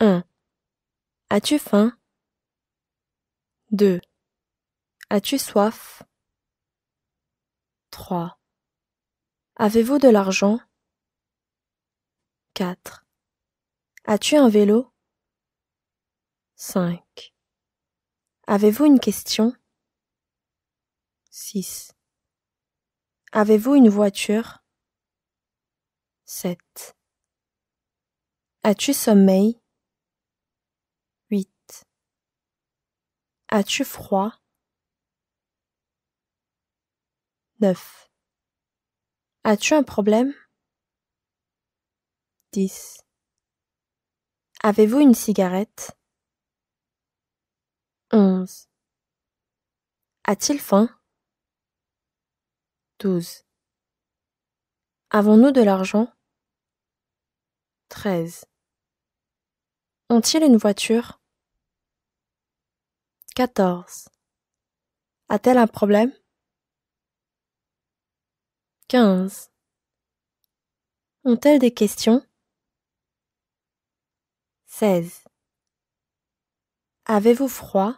1. As-tu faim 2. As-tu soif 3. Avez-vous de l'argent 4. As-tu un vélo 5. Avez-vous une question 6. Avez-vous une voiture 7. As-tu sommeil As-tu froid 9. As-tu un problème 10. Avez-vous une cigarette 11. A-t-il faim 12. Avons-nous de l'argent 13. Ont-ils une voiture Quatorze. A-t-elle un problème Quinze. Ont-elles des questions Seize. Avez-vous froid